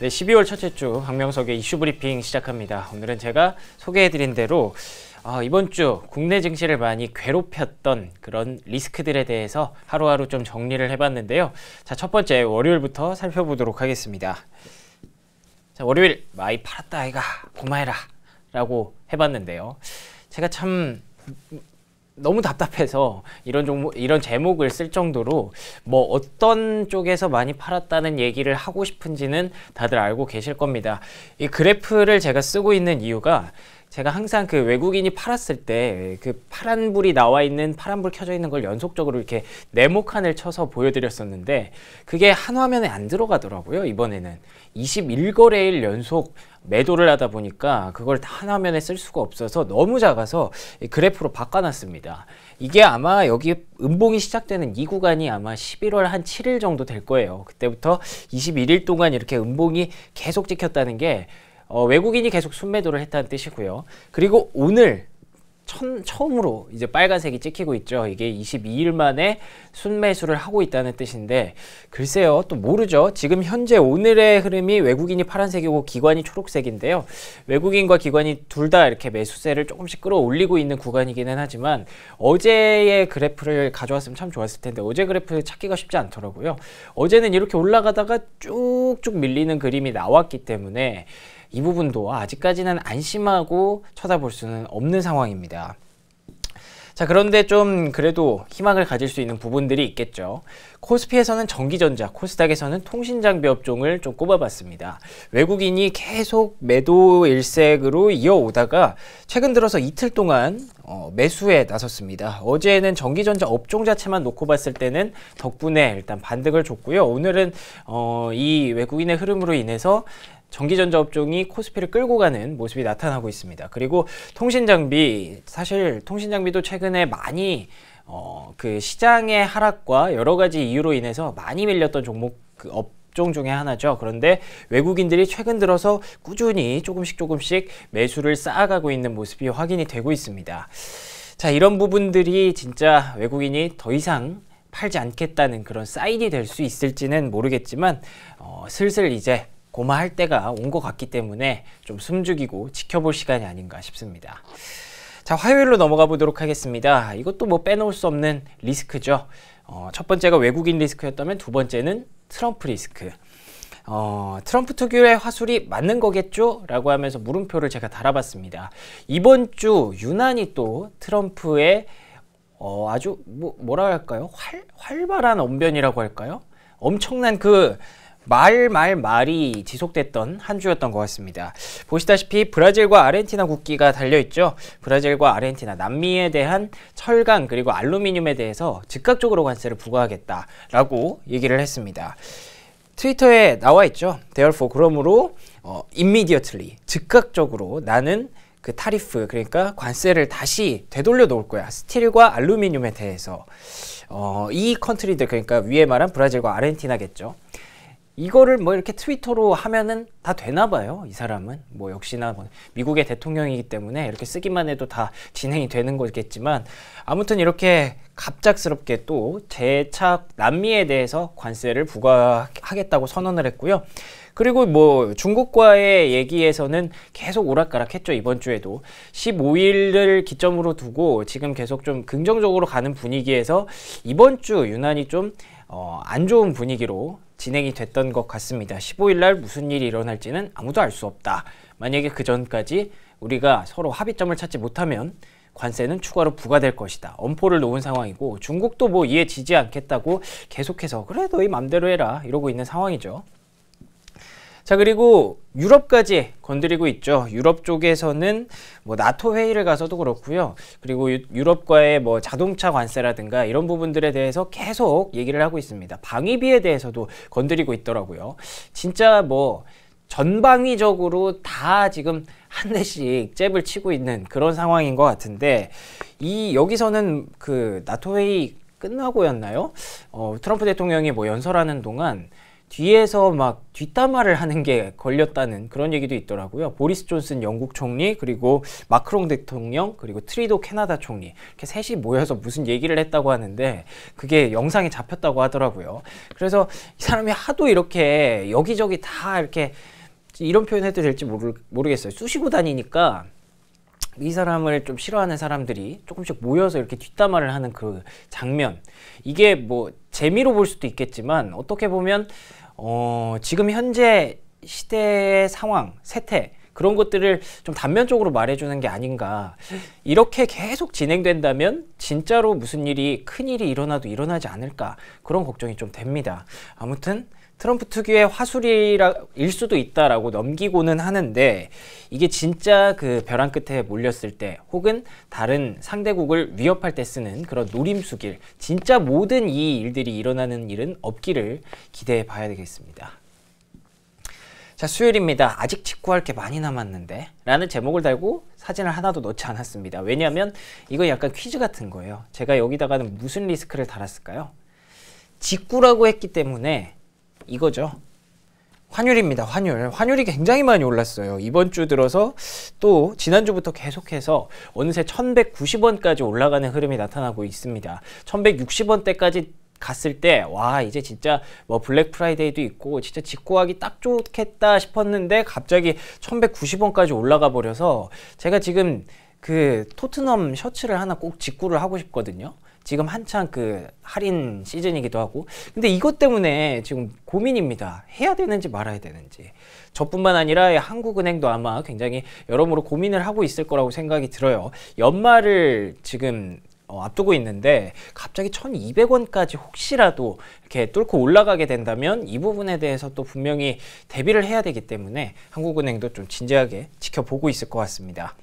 네, 12월 첫째 주 박명석의 이슈 브리핑 시작합니다. 오늘은 제가 소개해드린 대로 어, 이번 주 국내 증시를 많이 괴롭혔던 그런 리스크들에 대해서 하루하루 좀 정리를 해봤는데요. 자, 첫 번째 월요일부터 살펴보도록 하겠습니다. 자, 월요일 많이 팔았다 아이가 고마해라 라고 해봤는데요. 제가 참 너무 답답해서 이런 종목 이런 제목을 쓸 정도로 뭐 어떤 쪽에서 많이 팔았다는 얘기를 하고 싶은지는 다들 알고 계실 겁니다. 이 그래프를 제가 쓰고 있는 이유가 제가 항상 그 외국인이 팔았을 때 그 파란불이 나와 있는 파란불 켜져 있는 걸 연속적으로 이렇게 네모 칸을 쳐서 보여드렸었는데 그게 한 화면에 안 들어가더라고요 이번에는 21거래일 연속 매도를 하다 보니까 그걸 다 하나면에 쓸 수가 없어서 너무 작아서 그래프로 바꿔놨습니다. 이게 아마 여기 음봉이 시작되는 이 구간이 아마 11월 한 7일 정도 될 거예요. 그때부터 21일 동안 이렇게 음봉이 계속 찍혔다는 게 어, 외국인이 계속 순매도를 했다는 뜻이고요. 그리고 오늘 천, 처음으로 이제 빨간색이 찍히고 있죠. 이게 22일 만에 순매수를 하고 있다는 뜻인데 글쎄요 또 모르죠. 지금 현재 오늘의 흐름이 외국인이 파란색이고 기관이 초록색인데요. 외국인과 기관이 둘 다 이렇게 매수세를 조금씩 끌어올리고 있는 구간이기는 하지만 어제의 그래프를 가져왔으면 참 좋았을 텐데 어제 그래프 찾기가 쉽지 않더라고요. 어제는 이렇게 올라가다가 쭉쭉 밀리는 그림이 나왔기 때문에 이 부분도 아직까지는 안심하고 쳐다볼 수는 없는 상황입니다. 자 그런데 좀 그래도 희망을 가질 수 있는 부분들이 있겠죠. 코스피에서는 전기전자, 코스닥에서는 통신장비 업종을 좀 꼽아봤습니다. 외국인이 계속 매도 일색으로 이어오다가 최근 들어서 이틀 동안 어, 매수에 나섰습니다. 어제는 전기전자 업종 자체만 놓고 봤을 때는 덕분에 일단 반등을 줬고요. 오늘은 어, 이 외국인의 흐름으로 인해서 전기전자 업종이 코스피를 끌고 가는 모습이 나타나고 있습니다. 그리고 통신장비, 사실 통신장비도 최근에 많이 어, 그 시장의 하락과 여러 가지 이유로 인해서 많이 밀렸던 종목 그 업종 중에 하나죠. 그런데 외국인들이 최근 들어서 꾸준히 조금씩 조금씩 매수를 쌓아가고 있는 모습이 확인이 되고 있습니다. 자, 이런 부분들이 진짜 외국인이 더 이상 팔지 않겠다는 그런 사인이 될 수 있을지는 모르겠지만 어, 슬슬 이제 고마할 때가 온 것 같기 때문에 좀 숨죽이고 지켜볼 시간이 아닌가 싶습니다. 자, 화요일로 넘어가 보도록 하겠습니다. 이것도 뭐 빼놓을 수 없는 리스크죠. 어, 첫 번째가 외국인 리스크였다면 두 번째는 트럼프 리스크. 어, 트럼프 특유의 화술이 맞는 거겠죠? 라고 하면서 물음표를 제가 달아봤습니다. 이번 주 유난히 또 트럼프의 어, 아주 뭐, 뭐라 할까요? 활, 활발한 언변이라고 할까요? 엄청난 그 말, 말, 말이 지속됐던 한 주였던 것 같습니다. 보시다시피 브라질과 아르헨티나 국기가 달려있죠. 브라질과 아르헨티나, 남미에 대한 철강 그리고 알루미늄에 대해서 즉각적으로 관세를 부과하겠다라고 얘기를 했습니다. 트위터에 나와 있죠. Therefore, 그러므로 어, immediately, 즉각적으로 나는 그 타리프, 그러니까 관세를 다시 되돌려 놓을 거야. 스틸과 알루미늄에 대해서. 어, 이 컨트리들, 그러니까 위에 말한 브라질과 아르헨티나겠죠. 이거를 뭐 이렇게 트위터로 하면은 다 되나 봐요. 이 사람은 뭐 역시나 뭐 미국의 대통령이기 때문에 이렇게 쓰기만 해도 다 진행이 되는 거겠지만 아무튼 이렇게 갑작스럽게 또 재차 남미에 대해서 관세를 부과하겠다고 선언을 했고요. 그리고 뭐 중국과의 얘기에서는 계속 오락가락했죠 이번 주에도 15일을 기점으로 두고 지금 계속 좀 긍정적으로 가는 분위기에서 이번 주 유난히 좀안 어, 좋은 분위기로 진행이 됐던 것 같습니다. 15일 날 무슨 일이 일어날지는 아무도 알 수 없다. 만약에 그 전까지 우리가 서로 합의점을 찾지 못하면 관세는 추가로 부과될 것이다. 엄포를 놓은 상황이고 중국도 뭐 이에 지지 않겠다고 계속해서 그래 너희 맘대로 해라 이러고 있는 상황이죠. 자, 그리고 유럽까지 건드리고 있죠. 유럽 쪽에서는 뭐 나토 회의를 가서도 그렇고요. 그리고 유럽과의 뭐 자동차 관세라든가 이런 부분들에 대해서 계속 얘기를 하고 있습니다. 방위비에 대해서도 건드리고 있더라고요. 진짜 뭐 전방위적으로 다 지금 한 대씩 잽을 치고 있는 그런 상황인 것 같은데 이 여기서는 그 나토 회의 끝나고였나요? 어, 트럼프 대통령이 뭐 연설하는 동안 뒤에서 막 뒷담화를 하는 게 걸렸다는 그런 얘기도 있더라고요. 보리스 존슨 영국 총리 그리고 마크롱 대통령 그리고 트리도 캐나다 총리 이렇게 셋이 모여서 무슨 얘기를 했다고 하는데 그게 영상에 잡혔다고 하더라고요. 그래서 이 사람이 하도 이렇게 여기저기 다 이렇게 이런 표현 해도 될지 모르, 모르겠어요. 쑤시고 다니니까 이 사람을 좀 싫어하는 사람들이 조금씩 모여서 이렇게 뒷담화를 하는 그 장면 이게 뭐 재미로 볼 수도 있겠지만 어떻게 보면 어, 지금 현재 시대의 상황, 세태 그런 것들을 좀 단면적으로 말해주는 게 아닌가. 이렇게 계속 진행된다면 진짜로 무슨 일이 큰 일이 일어나도 일어나지 않을까 그런 걱정이 좀 됩니다. 아무튼 트럼프 특유의 화술이일 수도 있다라고 넘기고는 하는데 이게 진짜 그 벼랑 끝에 몰렸을 때 혹은 다른 상대국을 위협할 때 쓰는 그런 노림수길 진짜 모든 이 일들이 일어나는 일은 없기를 기대해 봐야 되겠습니다. 자 수요일입니다. 아직 직구할 게 많이 남았는데 라는 제목을 달고 사진을 하나도 넣지 않았습니다. 왜냐하면 이건 약간 퀴즈 같은 거예요. 제가 여기다가는 무슨 리스크를 달았을까요? 직구라고 했기 때문에 이거죠. 환율입니다. 환율. 환율이 굉장히 많이 올랐어요. 이번 주 들어서 또 지난주부터 계속해서 어느새 1190원까지 올라가는 흐름이 나타나고 있습니다. 1160원대까지 갔을 때 와 이제 진짜 뭐 블랙 프라이데이도 있고 진짜 직구하기 딱 좋겠다 싶었는데 갑자기 1190원까지 올라가 버려서 제가 지금 그 토트넘 셔츠를 하나 꼭 직구를 하고 싶거든요. 지금 한창 그 할인 시즌이기도 하고 근데 이것 때문에 지금 고민입니다. 해야 되는지 말아야 되는지. 저뿐만 아니라 한국은행도 아마 굉장히 여러모로 고민을 하고 있을 거라고 생각이 들어요. 연말을 지금 어, 앞두고 있는데 갑자기 1200원까지 혹시라도 이렇게 뚫고 올라가게 된다면 이 부분에 대해서 또 분명히 대비를 해야 되기 때문에 한국은행도 좀 진지하게 지켜보고 있을 것 같습니다.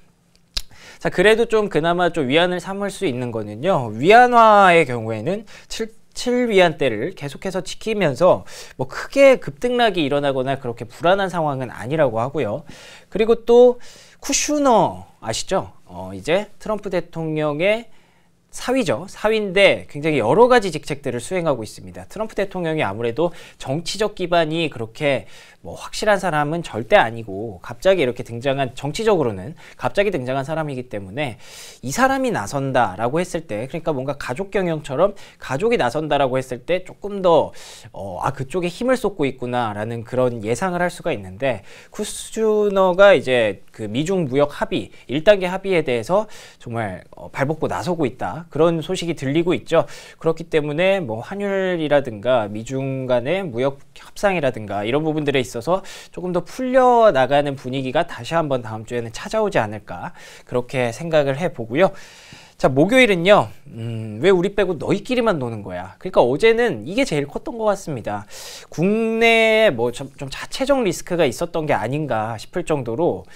자, 그래도 좀 그나마 좀 위안을 삼을 수 있는 거는요. 위안화의 경우에는 7 7위안대를 계속해서 지키면서 뭐 크게 급등락이 일어나거나 그렇게 불안한 상황은 아니라고 하고요. 그리고 또 쿠슈너 아시죠? 어, 이제 트럼프 대통령의 사위죠. 사위인데 굉장히 여러 가지 직책들을 수행하고 있습니다. 트럼프 대통령이 아무래도 정치적 기반이 그렇게 뭐 확실한 사람은 절대 아니고 갑자기 이렇게 등장한 정치적으로는 갑자기 등장한 사람이기 때문에 이 사람이 나선다라고 했을 때 그러니까 뭔가 가족 경영처럼 가족이 나선다라고 했을 때 조금 더아 어, 그쪽에 힘을 쏟고 있구나라는 그런 예상을 할 수가 있는데 쿠스너가 이제 그 미중 무역 합의 1단계 합의에 대해서 정말 어, 발벗고 나서고 있다. 그런 소식이 들리고 있죠. 그렇기 때문에 뭐 환율이라든가 미중 간의 무역 협상이라든가 이런 부분들에 있어서 조금 더 풀려 나가는 분위기가 다시 한번 다음 주에는 찾아오지 않을까 그렇게 생각을 해 보고요. 자 목요일은요 음, 왜 우리 빼고 너희끼리만 노는 거야 그러니까 어제는 이게 제일 컸던 것 같습니다 국내에 뭐 좀 자체적 리스크가 있었던 게 아닌가 싶을 정도로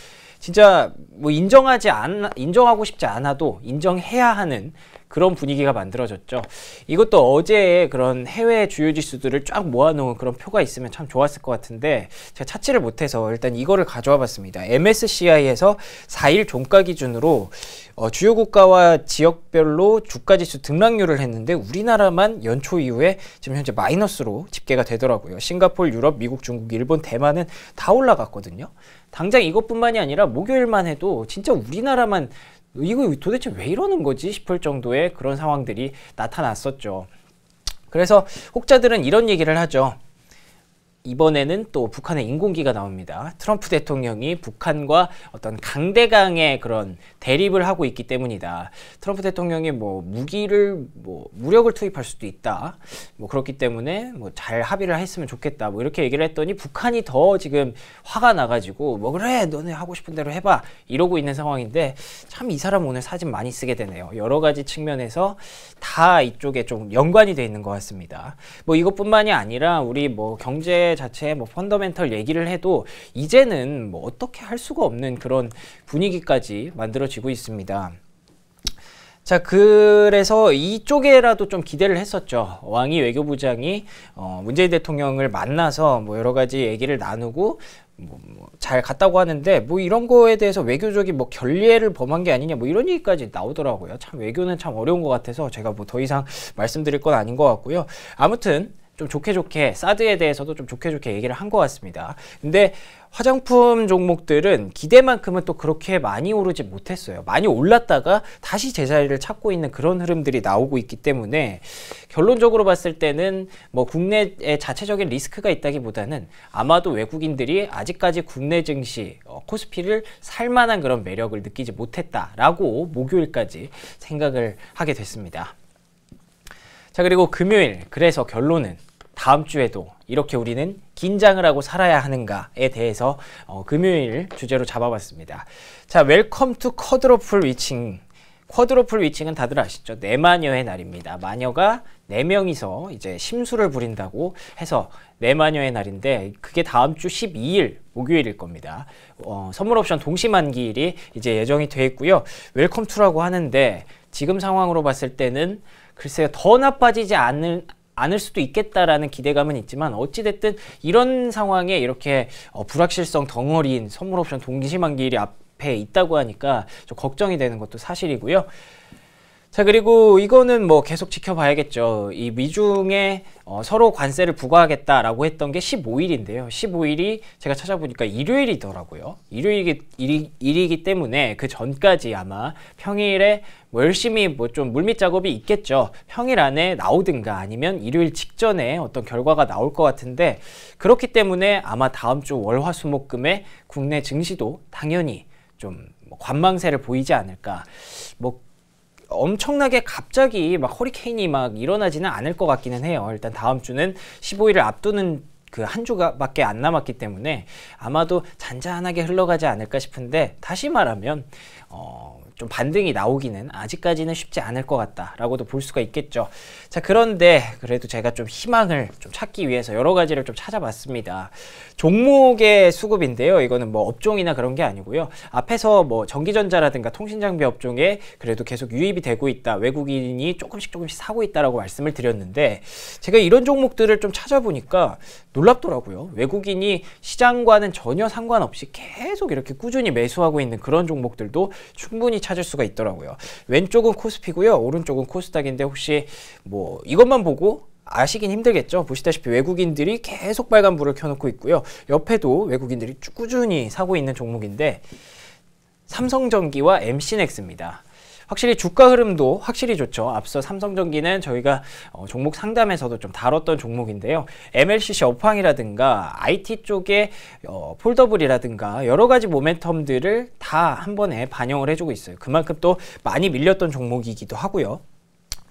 진짜 뭐 인정하지 않 인정하고 싶지 않아도 인정해야 하는 그런 분위기가 만들어졌죠. 이것도 어제 그런 해외 주요 지수들을 쫙 모아놓은 그런 표가 있으면 참 좋았을 것 같은데 제가 찾지를 못해서 일단 이거를 가져와 봤습니다. MSCI에서 4일 종가 기준으로 어, 주요 국가와 지역별로 주가 지수 등락률을 했는데 우리나라만 연초 이후에 지금 현재 마이너스로 집계가 되더라고요. 싱가폴, 유럽, 미국, 중국, 일본, 대만은 다 올라갔거든요. 당장 이것뿐만이 아니라 목요일만 해도 진짜 우리나라만 이거 도대체 왜 이러는 거지 싶을 정도의 그런 상황들이 나타났었죠. 그래서 혹자들은 이런 얘기를 하죠. 이번에는 또 북한의 인공기가 나옵니다. 트럼프 대통령이 북한과 어떤 강대강의 그런 대립을 하고 있기 때문이다. 트럼프 대통령이 뭐 무기를 뭐 무력을 투입할 수도 있다. 뭐 그렇기 때문에 뭐 잘 합의를 했으면 좋겠다. 뭐 이렇게 얘기를 했더니 북한이 더 지금 화가 나가지고 뭐 그래 너네 하고 싶은 대로 해봐 이러고 있는 상황인데 참 이 사람 오늘 사진 많이 쓰게 되네요. 여러 가지 측면에서 다 이쪽에 좀 연관이 돼 있는 것 같습니다. 뭐 이것뿐만이 아니라 우리 뭐 경제 자체에 뭐 펀더멘털 얘기를 해도 이제는 뭐 어떻게 할 수가 없는 그런 분위기까지 만들어지고 있습니다. 자 그래서 이쪽에라도 좀 기대를 했었죠 왕이 외교부장이 어, 문재인 대통령을 만나서 뭐 여러 가지 얘기를 나누고 뭐, 뭐, 잘 갔다고 하는데 뭐 이런 거에 대해서 외교적인 뭐 결례를 범한 게 아니냐 뭐 이런 얘기까지 나오더라고요 참 외교는 참 어려운 것 같아서 제가 뭐 더 이상 말씀드릴 건 아닌 것 같고요 아무튼 좀 좋게 좋게 사드에 대해서도 좀 좋게 좋게 얘기를 한 것 같습니다. 근데 화장품 종목들은 기대만큼은 또 그렇게 많이 오르지 못했어요. 많이 올랐다가 다시 제자리를 찾고 있는 그런 흐름들이 나오고 있기 때문에 결론적으로 봤을 때는 뭐 국내에 자체적인 리스크가 있다기보다는 아마도 외국인들이 아직까지 국내 증시 어, 코스피를 살만한 그런 매력을 느끼지 못했다라고 목요일까지 생각을 하게 됐습니다. 자, 그리고 금요일. 그래서 결론은 다음 주에도 이렇게 우리는 긴장을 하고 살아야 하는가에 대해서 어, 금요일 주제로 잡아봤습니다. 자, 웰컴 투 쿼드로플 위칭. 쿼드로플 위칭은 다들 아시죠? 네 마녀의 날입니다. 마녀가 네 명이서 이제 심술을 부린다고 해서 네 마녀의 날인데 그게 다음 주 12일 목요일일 겁니다. 어, 선물 옵션 동시 만기일이 이제 예정이 돼 있고요. 웰컴 투라고 하는데 지금 상황으로 봤을 때는 글쎄요 더 나빠지지 않을 않을 수도 있겠다라는 기대감은 있지만 어찌됐든 이런 상황에 이렇게 어, 불확실성 덩어리인 선물옵션 동기심만기일이 앞에 있다고 하니까 좀 걱정이 되는 것도 사실이고요. 자 그리고 이거는 뭐 계속 지켜봐야겠죠. 이 미중에 어, 서로 관세를 부과하겠다라고 했던 게 15일인데요. 15일이 제가 찾아보니까 일요일이더라고요. 일요일이 일이, 기 때문에 그 전까지 아마 평일에 뭐 열심히 뭐 좀 물밑 작업이 있겠죠. 평일 안에 나오든가 아니면 일요일 직전에 어떤 결과가 나올 것 같은데 그렇기 때문에 아마 다음 주 월화수목금에 국내 증시도 당연히 좀 뭐 관망세를 보이지 않을까. 뭐 엄청나게 갑자기 막 허리케인이 막 일어나지는 않을 것 같기는 해요. 일단 다음 주는 15일을 앞두는 그 한 주밖에 안 남았기 때문에 아마도 잔잔하게 흘러가지 않을까 싶은데 다시 말하면 어, 좀 반등이 나오기는 아직까지는 쉽지 않을 것 같다라고도 볼 수가 있겠죠. 자, 그런데 그래도 제가 좀 희망을 좀 찾기 위해서 여러 가지를 좀 찾아봤습니다. 종목의 수급인데요. 이거는 뭐 업종이나 그런 게 아니고요. 앞에서 뭐 전기전자라든가 통신장비 업종에 그래도 계속 유입이 되고 있다. 외국인이 조금씩 조금씩 사고 있다라고 말씀을 드렸는데 제가 이런 종목들을 좀 찾아보니까 놀랍더라고요. 외국인이 시장과는 전혀 상관없이 계속 이렇게 꾸준히 매수하고 있는 그런 종목들도 충분히 찾을 수가 있더라고요. 왼쪽은 코스피고요. 오른쪽은 코스닥인데 혹시 뭐 이것만 보고 아시긴 힘들겠죠. 보시다시피 외국인들이 계속 빨간불을 켜놓고 있고요. 옆에도 외국인들이 꾸준히 사고 있는 종목인데 삼성전기와 MC넥스입니다. 확실히 주가 흐름도 확실히 좋죠. 앞서 삼성전기는 저희가 어, 종목 상담에서도 좀 다뤘던 종목인데요. MLCC 업황이라든가 IT 쪽의 어, 폴더블이라든가 여러 가지 모멘텀들을 다 한 번에 반영을 해주고 있어요. 그만큼 또 많이 밀렸던 종목이기도 하고요.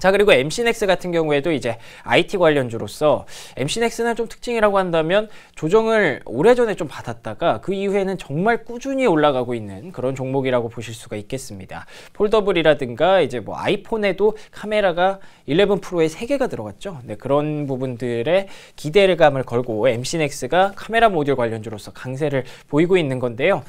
자 그리고 MCNEX 같은 경우에도 이제 IT 관련주로서 MCNEX는 좀 특징이라고 한다면 조정을 오래전에 좀 받았다가 그 이후에는 정말 꾸준히 올라가고 있는 그런 종목이라고 보실 수가 있겠습니다. 폴더블이라든가 이제 뭐 아이폰에도 카메라가 11 프로에 3개가 들어갔죠. 네, 그런 부분들의 기대감을 걸고 MCNEX가 카메라 모듈 관련주로서 강세를 보이고 있는 건데요.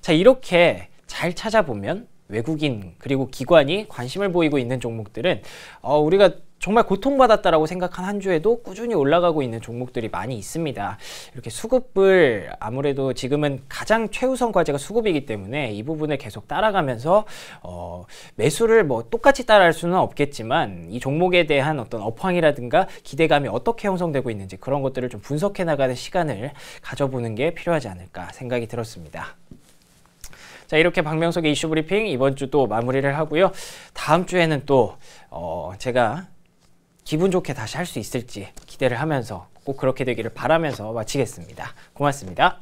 자 이렇게 잘 찾아보면 외국인 그리고 기관이 관심을 보이고 있는 종목들은 어, 우리가 정말 고통받았다라고 생각한 한 주에도 꾸준히 올라가고 있는 종목들이 많이 있습니다. 이렇게 수급을 아무래도 지금은 가장 최우선 과제가 수급이기 때문에 이 부분을 계속 따라가면서 어, 매수를 뭐 똑같이 따라할 수는 없겠지만 이 종목에 대한 어떤 업황이라든가 기대감이 어떻게 형성되고 있는지 그런 것들을 좀 분석해 나가는 시간을 가져보는 게 필요하지 않을까 생각이 들었습니다. 자, 이렇게 박명석의 이슈 브리핑 이번 주도 마무리를 하고요. 다음 주에는 또 어, 제가 기분 좋게 다시 할 수 있을지 기대를 하면서 꼭 그렇게 되기를 바라면서 마치겠습니다. 고맙습니다.